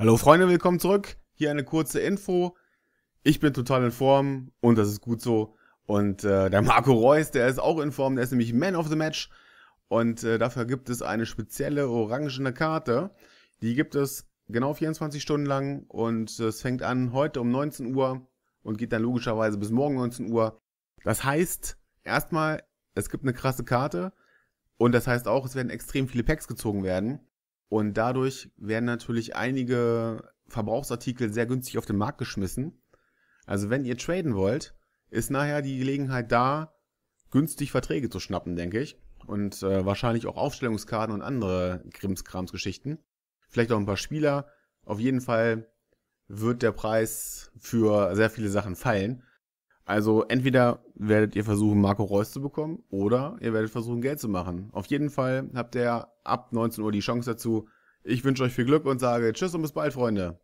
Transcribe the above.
Hallo Freunde, willkommen zurück. Hier eine kurze Info. Ich bin total in Form und das ist gut so. Und äh, der Marco Reus, der ist auch in Form, der ist nämlich Man of the Match. Und äh, dafür gibt es eine spezielle orangene Karte. Die gibt es genau 24 Stunden lang und es fängt an heute um 19 Uhr und geht dann logischerweise bis morgen 19 Uhr. Das heißt, erstmal, es gibt eine krasse Karte und das heißt auch, es werden extrem viele Packs gezogen werden. Und dadurch werden natürlich einige Verbrauchsartikel sehr günstig auf den Markt geschmissen. Also wenn ihr traden wollt, ist nachher die Gelegenheit da, günstig Verträge zu schnappen, denke ich. Und äh, wahrscheinlich auch Aufstellungskarten und andere Krimskramsgeschichten. Vielleicht auch ein paar Spieler. Auf jeden Fall wird der Preis für sehr viele Sachen fallen. Also entweder werdet ihr versuchen, Marco Reus zu bekommen, oder ihr werdet versuchen, Geld zu machen. Auf jeden Fall habt ihr ab 19 Uhr die Chance dazu. Ich wünsche euch viel Glück und sage Tschüss und bis bald, Freunde.